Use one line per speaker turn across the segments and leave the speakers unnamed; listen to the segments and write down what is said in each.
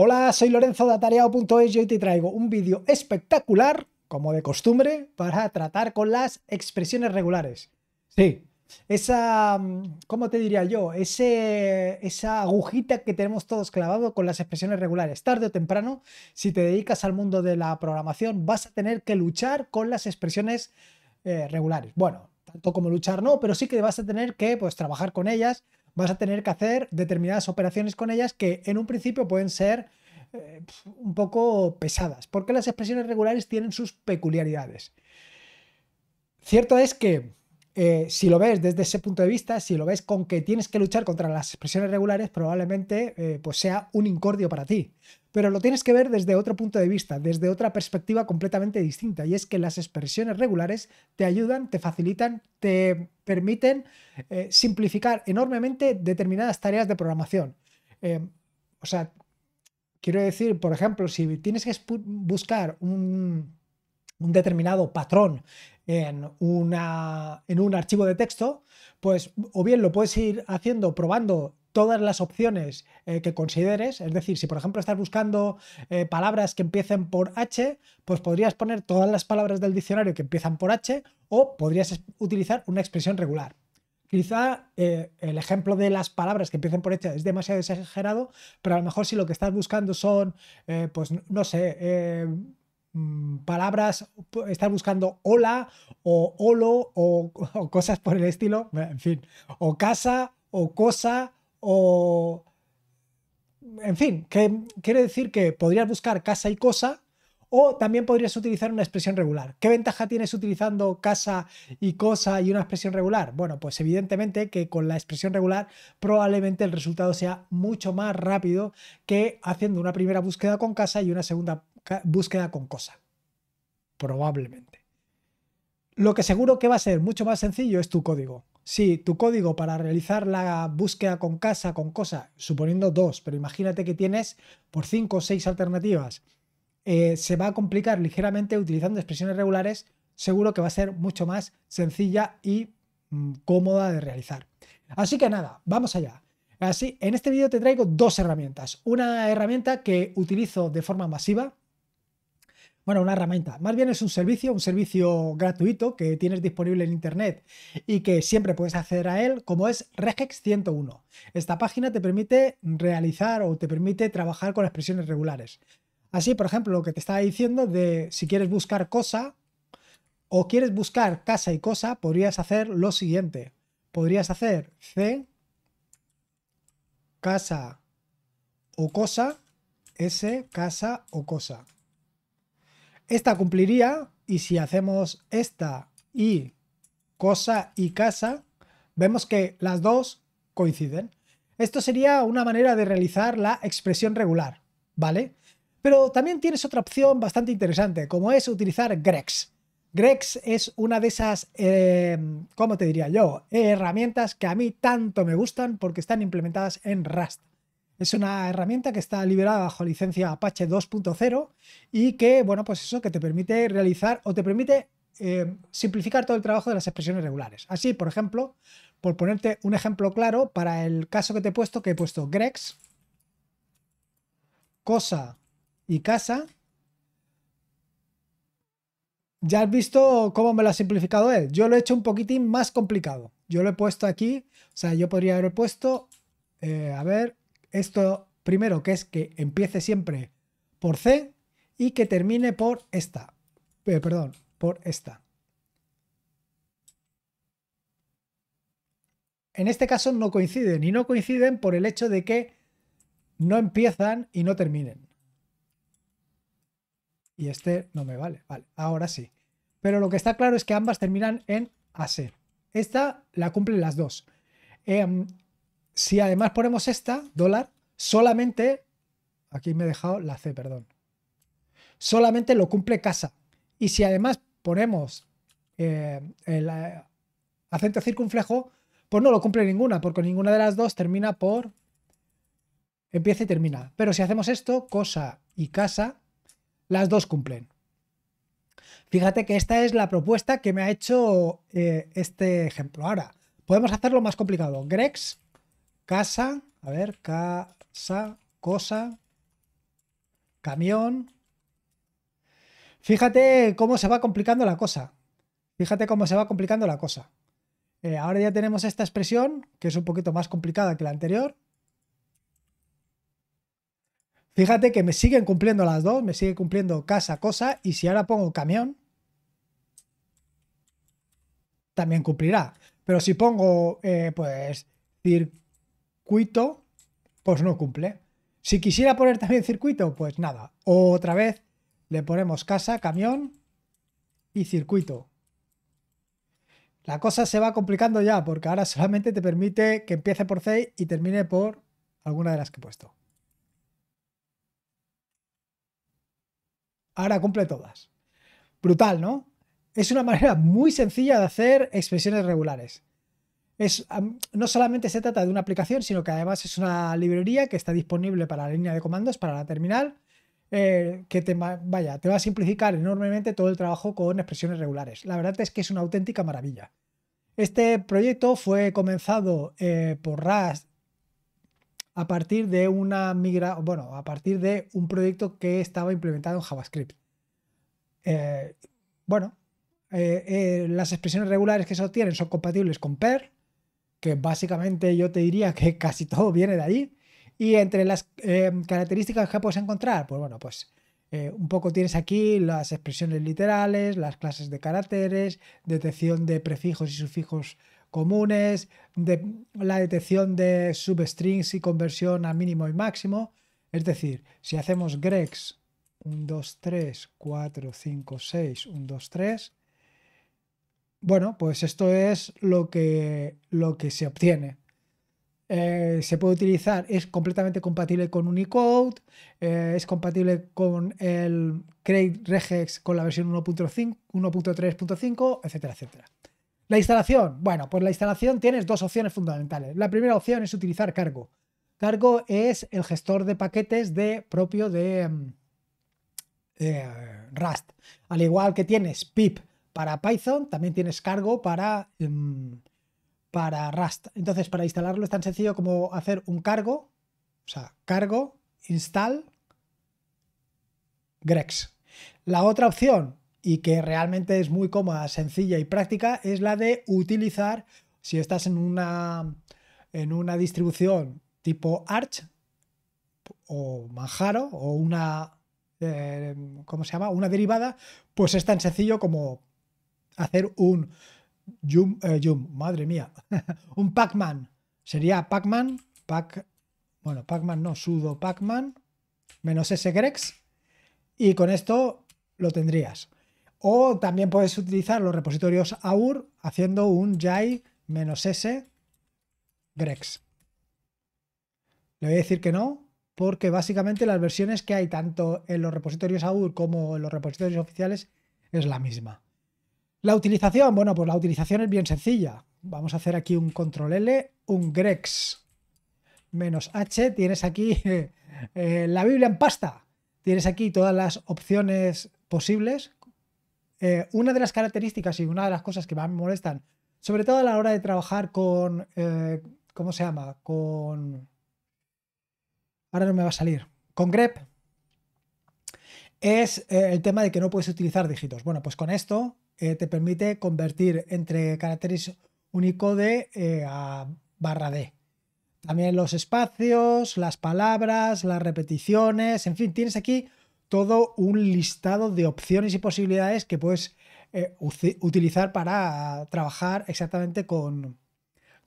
Hola, soy Lorenzo de Atareado.es y hoy te traigo un vídeo espectacular, como de costumbre, para tratar con las expresiones regulares. Sí, esa, mm, ¿cómo te diría yo? Ese, esa agujita que tenemos todos clavado con las expresiones regulares. Tarde o temprano, si te dedicas al mundo de la programación, vas a tener que luchar con las expresiones eh, regulares. Bueno, tanto como luchar no, pero sí que vas a tener que pues, trabajar con ellas vas a tener que hacer determinadas operaciones con ellas que en un principio pueden ser eh, un poco pesadas, porque las expresiones regulares tienen sus peculiaridades. Cierto es que eh, si lo ves desde ese punto de vista, si lo ves con que tienes que luchar contra las expresiones regulares, probablemente eh, pues sea un incordio para ti. Pero lo tienes que ver desde otro punto de vista, desde otra perspectiva completamente distinta. Y es que las expresiones regulares te ayudan, te facilitan, te permiten eh, simplificar enormemente determinadas tareas de programación. o sea, quiero decir, por ejemplo, si tienes que buscar un, un determinado patrón en, una, en un archivo de texto, pues o bien lo puedes ir haciendo probando todas las opciones eh, que consideres, es decir, si por ejemplo estás buscando eh, palabras que empiecen por H, pues podrías poner todas las palabras del diccionario que empiezan por H o podrías utilizar una expresión regular. Quizá eh, el ejemplo de las palabras que empiecen por H es demasiado exagerado, pero a lo mejor si lo que estás buscando son, pues no sé, Mm, palabras, estar buscando hola o holo o, o, cosas por el estilo, eh, en fin, o casa o cosa o... En fin, que quiere decir que podrías buscar casa y cosa o también podrías utilizar una expresión regular. ¿Qué ventaja tienes utilizando casa y cosa y una expresión regular? Bueno, pues evidentemente que con la expresión regular probablemente el resultado sea mucho más rápido que haciendo una primera búsqueda con casa y una segunda búsqueda con cosa. Probablemente. Lo que seguro que va a ser mucho más sencillo es tu código. si tu código para realizar la búsqueda con casa, con cosa, suponiendo dos, pero imagínate que tienes por cinco o seis alternativas, eh, se va a complicar ligeramente utilizando expresiones regulares, seguro que va a ser mucho más sencilla y mm, cómoda de realizar. Así que nada, vamos allá. Así, en este vídeo te traigo dos herramientas. Una herramienta que utilizo de forma masiva, bueno, una herramienta, más bien es un servicio, un servicio gratuito que tienes disponible en Internet y que siempre puedes acceder a él, como es Regex 101. Esta página te permite realizar o te permite trabajar con expresiones regulares. Así, por ejemplo, lo que te estaba diciendo de si quieres buscar cosa o quieres buscar casa y cosa, podrías hacer lo siguiente. Podrías hacer C, casa o cosa, S, casa o cosa. Esta cumpliría y si hacemos esta y cosa y casa, vemos que las dos coinciden. Esto sería una manera de realizar la expresión regular, ¿vale? Pero también tienes otra opción bastante interesante, como es utilizar grex. Grex es una de esas, em, ¿cómo te diría yo? herramientas que a mí tanto me gustan porque están implementadas en Rust. Es una herramienta que está liberada bajo licencia Apache 2.0 y que, bueno, pues eso que te permite realizar o te permite eh, simplificar todo el trabajo de las expresiones regulares. Así, por ejemplo, por ponerte un ejemplo claro, para el caso que te he puesto, que he puesto grex, cosa y casa, ya has visto cómo me lo ha simplificado él. Yo lo he hecho un poquitín más complicado. Yo lo he puesto aquí, o sea, yo podría haber puesto, eh, a ver, esto primero que es que empiece siempre por C y que termine por esta. Eh, perdón, por esta. En este caso no coinciden y no coinciden por el hecho de que no empiezan y no terminen. Y este no me vale, vale, ahora sí. Pero lo que está claro es que ambas terminan en hacer Esta la cumplen las dos. Em, si además ponemos esta, dólar, solamente, aquí me he dejado la C, perdón, solamente lo cumple casa. Y si además ponemos eh, el eh, acento circunflejo, pues no lo cumple ninguna, porque ninguna de las dos termina por... Empieza y termina. Pero si hacemos esto, cosa y casa, las dos cumplen. Fíjate que esta es la propuesta que me ha hecho eh, este ejemplo. Ahora, podemos hacerlo más complicado. Grex Casa, a ver, casa, cosa, camión. Fíjate cómo se va complicando la cosa. Fíjate cómo se va complicando la cosa. Eh, ahora ya tenemos esta expresión, que es un poquito más complicada que la anterior. Fíjate que me siguen cumpliendo las dos, me sigue cumpliendo casa, cosa, y si ahora pongo camión, también cumplirá. Pero si pongo, eh, pues, circo circuito, pues no cumple. Si quisiera poner también circuito, pues nada. Otra vez le ponemos casa, camión y circuito. La cosa se va complicando ya, porque ahora solamente te permite que empiece por c y termine por alguna de las que he puesto. Ahora cumple todas. Brutal, ¿no? Es una manera muy sencilla de hacer expresiones regulares no solamente se trata de una aplicación, sino que además es una librería que está disponible para la línea de comandos, para la terminal, eh, que te, vaya, te va a simplificar enormemente todo el trabajo con expresiones regulares. La verdad es que es una auténtica maravilla. Este proyecto fue comenzado eh, por Rust a partir de una migra, bueno, a partir de un proyecto que estaba implementado en JavaScript. Eh, bueno, las expresiones regulares que se obtienen son compatibles con PER, que básicamente yo te diría que casi todo viene de ahí. Y entre las eh, características que puedes encontrar, pues bueno, pues eh, un poco tienes aquí las expresiones literales, las clases de caracteres, detección de prefijos y sufijos comunes, de, la detección de substrings y conversión a mínimo y máximo. Es decir, si hacemos grex 1, 2, 3, 4, 5, 6, 1, 2, 3, bueno, pues esto es lo que, lo que se obtiene. Eh, se puede utilizar, es completamente compatible con Unicode, eh, es compatible con el Create Regex con la versión 1.3.5, etcétera, etcétera. La instalación, bueno, pues la instalación tienes dos opciones fundamentales. La primera opción es utilizar Cargo. Cargo es el gestor de paquetes de propio de, de mm, eh, Rust. Al igual que tienes pip para Python, también tienes cargo para, em, para Rust. Entonces, para instalarlo es tan sencillo como hacer un cargo, o sea, cargo, install, Grex. La otra opción, y que realmente es muy cómoda, sencilla y práctica, es la de utilizar, si estás en una, en una distribución tipo Arch o Manjaro o una, eh, ¿cómo se llama? Una derivada, pues es tan sencillo como hacer un Jum, eh, madre mía, un Pac-Man. Sería Pac-Man, Pac, bueno, Pac-Man no, sudo Pac-Man, menos ese Grex, y con esto lo tendrías. O también puedes utilizar los repositorios AUR haciendo un jai -s grex. Le voy a decir que no, porque básicamente las versiones que hay tanto en los repositorios AUR como en los repositorios oficiales es la misma. La utilización, bueno, pues la utilización es bien sencilla. Vamos a hacer aquí un control L, un grex menos h. Tienes aquí eh, eh, la Biblia en pasta. Tienes aquí todas las opciones posibles. Eh, una de las características y una de las cosas que más me molestan, sobre todo a la hora de trabajar con, ¿cómo se llama? Con... Ahora no me va a salir. Con grep. Es el tema de que no puedes utilizar dígitos. Bueno, pues con esto eh, te permite convertir entre caracteres unicode eh, a barra D. También los espacios, las palabras, las repeticiones, en fin, tienes aquí todo un listado de opciones y posibilidades que puedes eh, utilizar para trabajar exactamente con,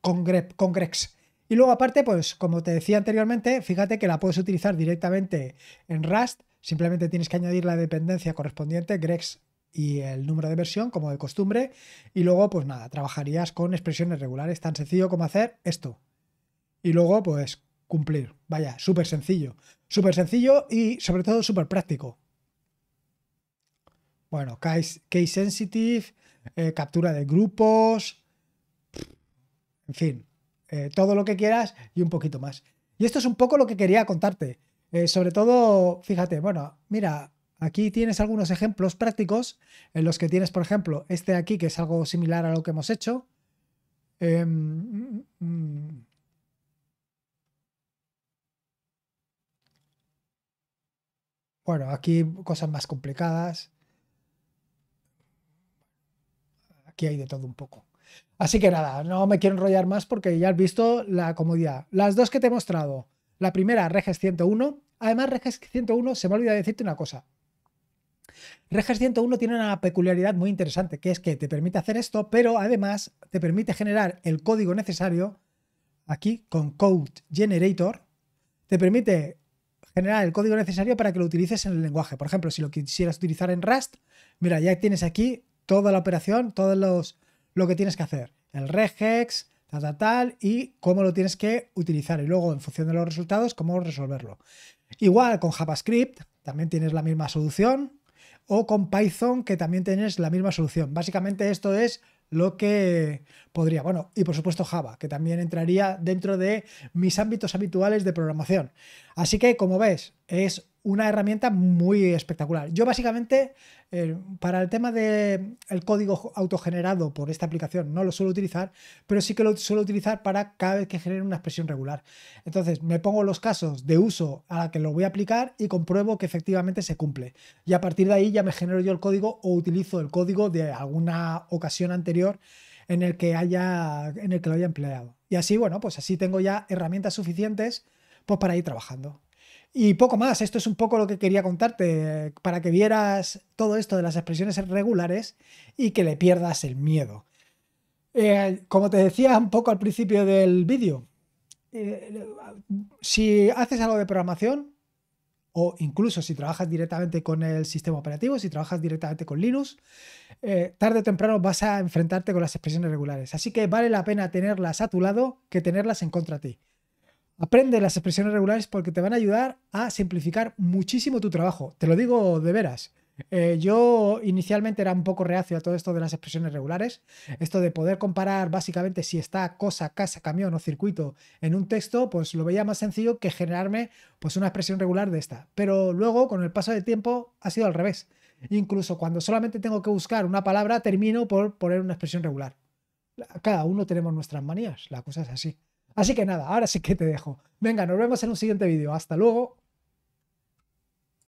con, grep, con Grex. Y luego aparte, pues como te decía anteriormente, fíjate que la puedes utilizar directamente en Rust, simplemente tienes que añadir la dependencia correspondiente, Grex y el número de versión, como de costumbre. Y luego, pues nada, trabajarías con expresiones regulares, tan sencillo como hacer esto. Y luego, pues cumplir. Vaya, súper sencillo. Súper sencillo y sobre todo súper práctico. Bueno, case, sensitive, eh, captura de grupos, en fin, eh, todo lo que quieras y un poquito más. Y esto es un poco lo que quería contarte. Eh, sobre todo, fíjate, bueno, mira, Aquí tienes algunos ejemplos prácticos en los que tienes, por ejemplo, este de aquí, que es algo similar a lo que hemos hecho. Em, bueno, aquí cosas más complicadas. Aquí hay de todo un poco. Así que nada, no me quiero enrollar más porque ya has visto la comodidad. Las dos que te he mostrado. La primera, Reges 101. Además, Reges 101, se me olvida decirte una cosa. Regex 101 tiene una peculiaridad muy interesante, que es que te permite hacer esto, pero además te permite generar el código necesario aquí con Code Generator. Te permite generar el código necesario para que lo utilices en el lenguaje. Por ejemplo, si lo quisieras utilizar en Rust, mira, ya tienes aquí toda la operación, todo los, lo que tienes que hacer. El regex, tal, tal, tal, y cómo lo tienes que utilizar. Y luego, en función de los resultados, cómo resolverlo. Igual con JavaScript, también tienes la misma solución o con Python que también tienes la misma solución. Básicamente esto es lo que podría. Bueno, y por supuesto Java, que también entraría dentro de mis ámbitos habituales de programación. Así que como ves, es una herramienta muy espectacular. Yo básicamente, eh, para el tema del el código autogenerado por esta aplicación, no lo suelo utilizar, pero sí que lo suelo utilizar para cada vez que genere una expresión regular. Entonces, me pongo los casos de uso a la que lo voy a aplicar y compruebo que efectivamente se cumple. Y a partir de ahí ya me genero yo el código o utilizo el código de alguna ocasión anterior en el que haya en el que lo haya empleado. Y así, bueno, pues así tengo ya herramientas suficientes pues, para ir trabajando. Y poco más, esto es un poco lo que quería contarte, para que vieras todo esto de las expresiones regulares y que le pierdas el miedo. Eh, como te decía un poco al principio del vídeo, eh, si haces algo de programación, o incluso si trabajas directamente con el sistema operativo, si trabajas directamente con Linux, eh, tarde o temprano vas a enfrentarte con las expresiones regulares. Así que vale la pena tenerlas a tu lado que tenerlas en contra de ti. Aprende las expresiones regulares porque te van a ayudar a simplificar muchísimo tu trabajo. Te lo digo de veras. Eh, yo inicialmente era un poco reacio a todo esto de las expresiones regulares, esto de poder comparar básicamente si está cosa, casa, camión o circuito en un texto, pues lo veía más sencillo que generarme pues una expresión regular de esta. Pero luego con el paso del tiempo ha sido al revés. Incluso cuando solamente tengo que buscar una palabra termino por poner una expresión regular. Cada uno tenemos nuestras manías, la cosa es así. Así que nada, ahora sí que te dejo. Venga, nos vemos en un siguiente vídeo. Hasta luego.